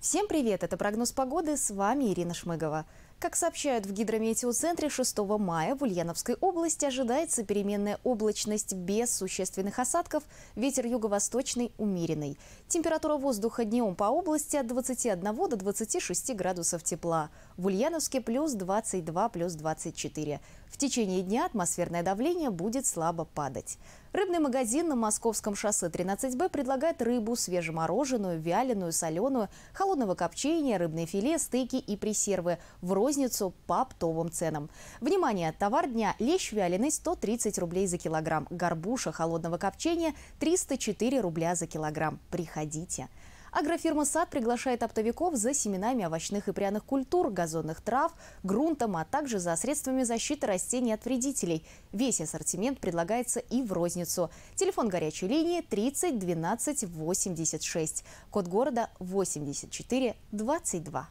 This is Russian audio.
Всем привет! Это прогноз погоды. С вами Ирина Шмыгова. Как сообщают в гидрометеоцентре 6 мая в Ульяновской области ожидается переменная облачность без существенных осадков, ветер юго-восточный умеренный. Температура воздуха днем по области от 21 до 26 градусов тепла. В Ульяновске плюс 22, плюс 24. В течение дня атмосферное давление будет слабо падать. Рыбный магазин на Московском шоссе 13Б предлагает рыбу свежемороженную, вяленую, соленую, холодного копчения, рыбные филе, стейки и пресервы в розницу по оптовым ценам. Внимание! Товар дня – лещ вяленый 130 рублей за килограмм, горбуша холодного копчения – 304 рубля за килограмм. Приходите! Агрофирма «Сад» приглашает оптовиков за семенами овощных и пряных культур, газонных трав, грунтом, а также за средствами защиты растений от вредителей. Весь ассортимент предлагается и в розницу. Телефон горячей линии 30 12 86. Код города 84 22.